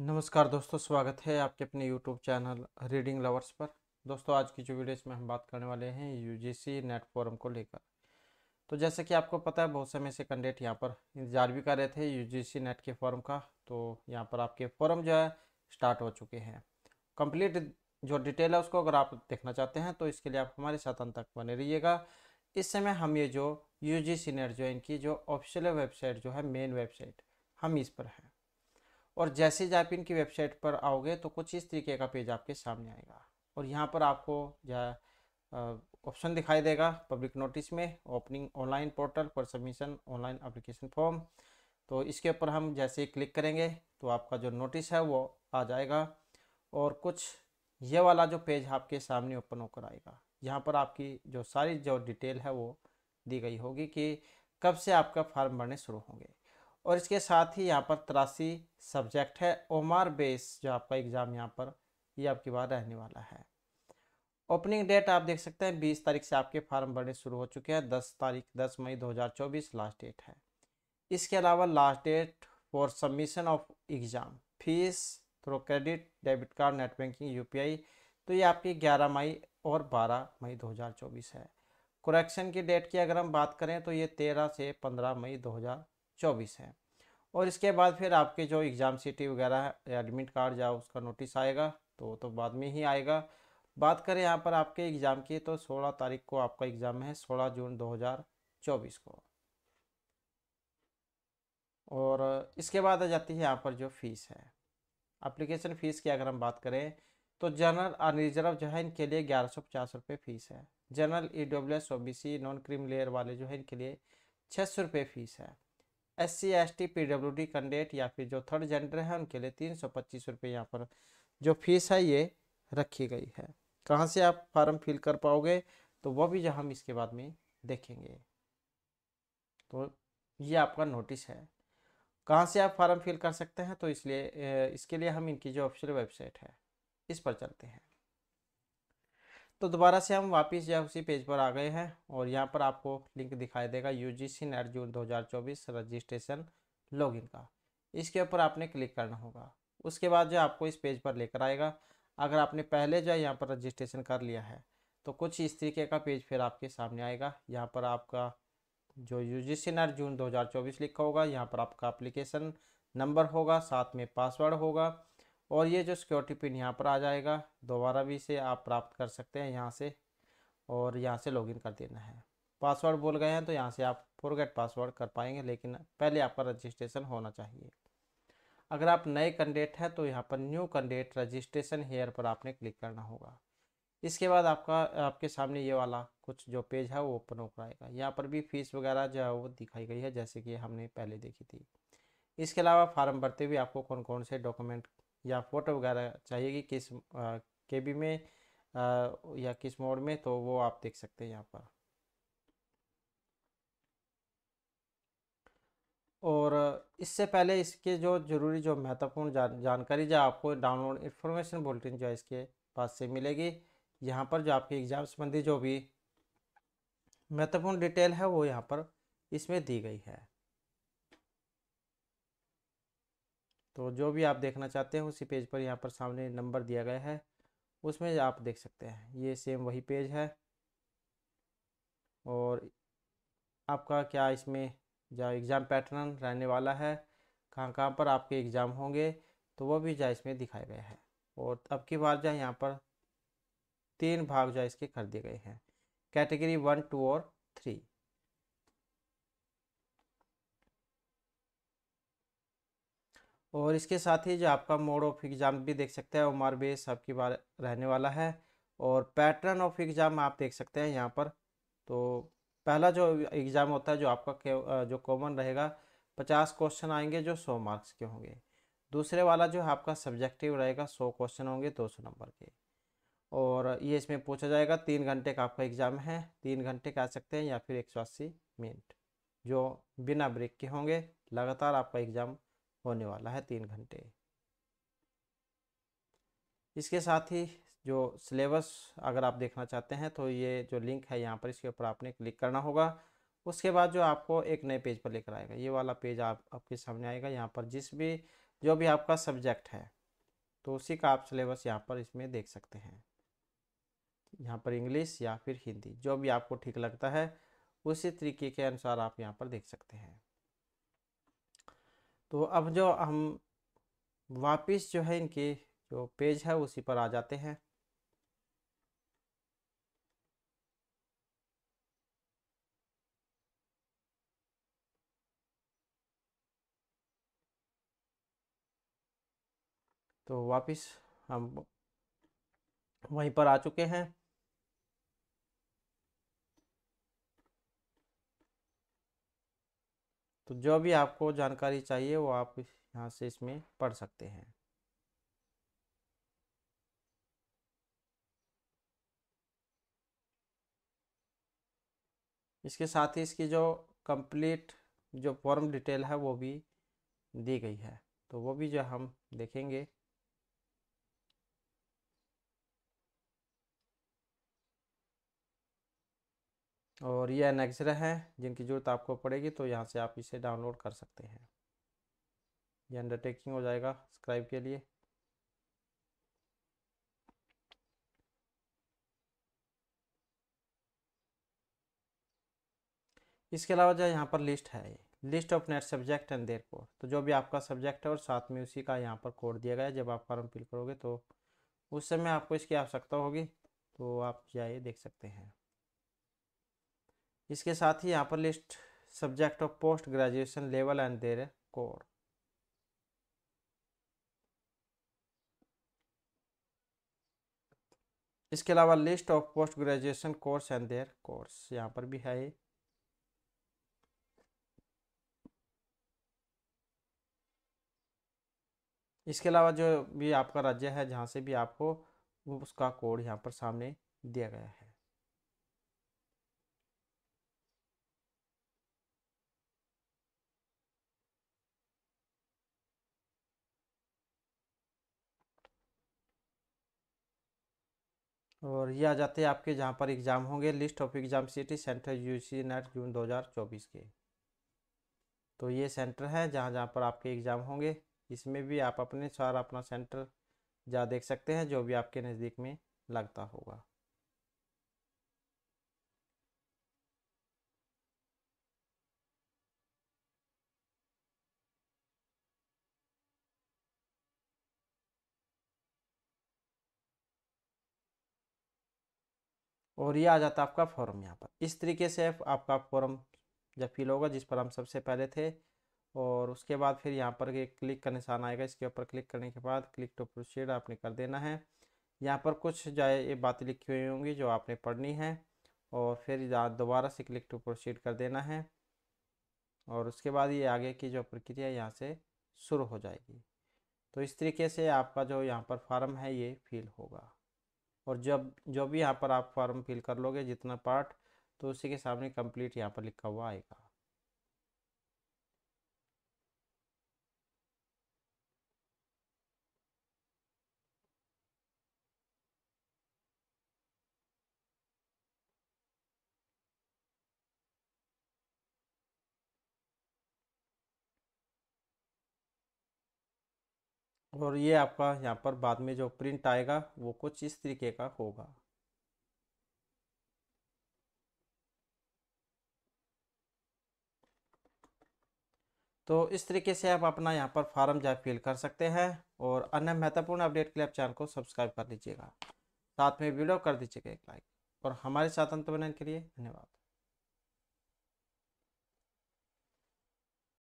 नमस्कार दोस्तों स्वागत है आपके अपने यूट्यूब चैनल रीडिंग लवर्स पर दोस्तों आज की जो वीडियोस में हम बात करने वाले हैं यूजीसी नेट फोरम को लेकर तो जैसे कि आपको पता है बहुत समय से कैंडिडेट यहाँ पर इंतजार भी कर रहे थे यूजीसी नेट के फॉर्म का तो यहाँ पर आपके फॉर्म जो है स्टार्ट हो चुके हैं कम्प्लीट जो डिटेल है उसको अगर आप देखना चाहते हैं तो इसके लिए आप हमारे साथ अंत तक बने रहिएगा इस समय हम ये जो यू नेट जो इनकी जो ऑफिशियल वेबसाइट जो है मेन वेबसाइट हम इस पर हैं और जैसे आप इनकी वेबसाइट पर आओगे तो कुछ इस तरीके का पेज आपके सामने आएगा और यहाँ पर आपको जो ऑप्शन दिखाई देगा पब्लिक नोटिस में ओपनिंग ऑनलाइन पोर्टल पर सबमिशन ऑनलाइन अप्लीकेशन फॉर्म तो इसके ऊपर हम जैसे ही क्लिक करेंगे तो आपका जो नोटिस है वो आ जाएगा और कुछ ये वाला जो पेज आपके सामने ओपन होकर आएगा यहाँ पर आपकी जो सारी जो डिटेल है वो दी गई होगी कि कब से आपका फार्म भरने शुरू होंगे और इसके साथ ही यहाँ पर तिरासी सब्जेक्ट है ओमार बेस जो आपका एग्ज़ाम यहाँ पर ये आपके बाद रहने वाला है ओपनिंग डेट आप देख सकते हैं बीस तारीख से आपके फार्म भरने शुरू हो चुके हैं दस तारीख दस मई चौबीस लास्ट डेट है इसके अलावा last date for submission of exam fees through credit debit card net banking आई तो ये आपकी 11 मई और 12 मई 2024 है कुरेक्शन की डेट की अगर हम बात करें तो ये 13 से 15 मई हज़ार चौबीस है और इसके बाद फिर आपके जो एग्ज़ाम सिटी वगैरह एडमिट कार्ड या उसका नोटिस आएगा तो तो बाद में ही आएगा बात करें यहाँ पर आपके एग्ज़ाम की तो 16 तारीख को आपका एग्ज़ाम है 16 जून 2024 को और इसके बाद आ जाती है यहाँ पर जो फीस है अप्लीकेशन फ़ीस की अगर हम बात करें तो जनरल अनरिजर्व जो है इनके लिए ग्यारह सौ पचास रुपये फ़ीस है general E W S O B C non cream layer वाले जो है इनके लिए छः सौ रुपये फ़ीस है S C S T P W D candidate या फिर जो थर्ड जेंडर है उनके लिए तीन सौ पच्चीस रुपये यहाँ पर जो फीस है ये रखी गई है कहाँ से आप फार्म फिल कर पाओगे तो वह भी हम इसके बाद में देखेंगे तो ये आपका नोटिस है कहाँ से आप फार्म फिल कर सकते हैं तो इसलिए इसके लिए हम इनकी जो ऑफिशियल वेबसाइट है इस पर चलते हैं तो दोबारा से हम वापस या उसी पेज पर आ गए हैं और यहाँ पर आपको लिंक दिखाई देगा यू जी सी नेट जून दो हज़ार चौबीस रजिस्ट्रेशन लॉगिन का इसके ऊपर आपने क्लिक करना होगा उसके बाद जो आपको इस पेज पर लेकर आएगा अगर आपने पहले जो है यहाँ पर रजिस्ट्रेशन कर लिया है तो कुछ इस तरीके का पेज फिर आपके सामने आएगा यहाँ पर आपका जो यू जी सी नेट जून दो लिखा होगा यहाँ पर आपका अप्लीकेशन नंबर होगा साथ में पासवर्ड होगा और ये जो सिक्योरिटी पिन यहाँ पर आ जाएगा दोबारा भी इसे आप प्राप्त कर सकते हैं यहाँ से और यहाँ से लॉगिन कर देना है पासवर्ड बोल गए हैं तो यहाँ से आप फॉरगेट पासवर्ड कर पाएंगे लेकिन पहले आपका रजिस्ट्रेशन होना चाहिए अगर आप नए कैंडिडेट हैं तो यहाँ पर न्यू कैंडिडेट रजिस्ट्रेशन हेयर पर आपने क्लिक करना होगा इसके बाद आपका आपके सामने ये वाला कुछ जो पेज है वो ओपन होकर आएगा यहाँ पर भी फीस वगैरह जो है वो दिखाई गई है जैसे कि हमने पहले देखी थी इसके अलावा फार्म भरते हुए आपको कौन कौन से डॉक्यूमेंट या फ़ोटो वगैरह चाहिए कि किस के बी में आ, या किस मोड में तो वो आप देख सकते हैं यहाँ पर और इससे पहले इसके जो जरूरी जो महत्वपूर्ण जान, जानकारी जो आपको डाउनलोड इन्फॉर्मेशन बुलेटिन जो है इसके पास से मिलेगी यहाँ पर जो आपके एग्ज़ाम संबंधी जो भी महत्वपूर्ण डिटेल है वो यहाँ पर इसमें दी गई है तो जो भी आप देखना चाहते हैं उसी पेज पर यहाँ पर सामने नंबर दिया गया है उसमें आप देख सकते हैं ये सेम वही पेज है और आपका क्या इसमें जो एग्ज़ाम पैटर्न रहने वाला है कहाँ कहाँ पर आपके एग्ज़ाम होंगे तो वह भी जो इसमें दिखाया गया है और अब की बार जो यहाँ पर तीन भाग जो इसके कर दिए गए हैं कैटेगरी वन टू और थ्री और इसके साथ ही जो आपका मोड ऑफ एग्ज़ाम भी देख सकते हैं उमर बेस सबकी बार रहने वाला है और पैटर्न ऑफ एग्ज़ाम आप देख सकते हैं यहाँ पर तो पहला जो एग्ज़ाम होता है जो आपका जो कॉमन रहेगा पचास क्वेश्चन आएंगे जो सौ मार्क्स के होंगे दूसरे वाला जो आपका सब्जेक्टिव रहेगा सौ क्वेश्चन होंगे दो सौ नंबर के और ये इसमें पूछा जाएगा तीन घंटे का आपका एग्ज़ाम है तीन घंटे के आ सकते हैं या फिर एक सौ अस्सी मिनट जो बिना ब्रेक के होंगे लगातार आपका एग्ज़ाम होने वाला है तीन घंटे इसके साथ ही जो सिलेबस अगर आप देखना चाहते हैं तो ये जो लिंक है यहाँ पर इसके ऊपर आपने क्लिक करना होगा उसके बाद जो आपको एक नए पेज पर लेकर आएगा ये वाला पेज आप आपके सामने आएगा यहाँ पर जिस भी जो भी आपका सब्जेक्ट है तो उसी का आप सिलेबस यहाँ पर इसमें देख सकते हैं यहाँ पर इंग्लिश या फिर हिंदी जो भी आपको ठीक लगता है उसी तरीके के अनुसार आप यहाँ पर देख सकते हैं तो अब जो हम वापस जो है इनके जो पेज है उसी पर आ जाते हैं तो वापस हम वहीं पर आ चुके हैं तो जो भी आपको जानकारी चाहिए वो आप यहाँ से इसमें पढ़ सकते हैं इसके साथ ही इसकी जो कंप्लीट जो फॉर्म डिटेल है वो भी दी गई है तो वो भी जो हम देखेंगे और ये एनेक्सरा है जिनकी ज़रूरत आपको पड़ेगी तो यहाँ से आप इसे डाउनलोड कर सकते हैं ये अंडरटेकिंग हो जाएगा सब्सक्राइब के लिए इसके अलावा जो यहाँ पर लिस्ट है ये list of NET subject and their code तो जो भी आपका सब्जेक्ट है और साथ में उसी का यहाँ पर कोड दिया गया है जब आप फॉर्म फिल करोगे तो उस समय आपको इसकी आवश्यकता होगी तो आप जाइए देख सकते हैं इसके साथ ही यहाँ पर list subject of post graduation level and their core इसके अलावा list of post graduation course and their course यहाँ पर भी है इसके अलावा जो भी आपका राज्य है जहाँ से भी आपको उसका कोड यहाँ पर सामने दिया गया है और ये आ जाते हैं आपके जहाँ पर एग्ज़ाम होंगे list of exam city central C NET June 2024 के तो ये सेंटर हैं जहाँ जहाँ पर आपके एग्ज़ाम होंगे इसमें भी आप अपने सारा अपना सेंटर जा देख सकते हैं जो भी आपके नज़दीक में लगता होगा और ये आ जाता है आपका फॉर्म यहाँ पर इस तरीके से आपका फॉर्म जब फिल होगा जिस पर हम सबसे पहले थे और उसके बाद फिर यहाँ पर एक क्लिक का निशान आएगा इसके ऊपर क्लिक करने के बाद क्लिक टू प्रोसीड आपने कर देना है यहाँ पर कुछ जाए ये बातें लिखी हुई होंगी जो आपने पढ़नी है और फिर दोबारा से क्लिक टू प्रोसीड कर देना है और उसके बाद ये आगे की जो प्रक्रिया यहाँ से शुरू हो जाएगी तो इस तरीके से आपका जो यहाँ पर फार्म है ये फिल होगा और जब जो भी यहाँ पर आप फॉर्म फिल कर लोगे जितना पार्ट तो उसी के सामने कंप्लीट यहाँ पर लिखा हुआ आएगा और ये आपका यहाँ पर बाद में जो प्रिंट आएगा वो कुछ इस तरीके का होगा तो इस तरीके से आप अपना यहाँ पर फॉर्म जो फिल कर सकते हैं और अन्य महत्वपूर्ण अपडेट के लिए आप चैनल को सब्सक्राइब कर लीजिएगा साथ में वीडियो कर दीजिएगा एक लाइक और हमारे साथ अंत बनने के लिए धन्यवाद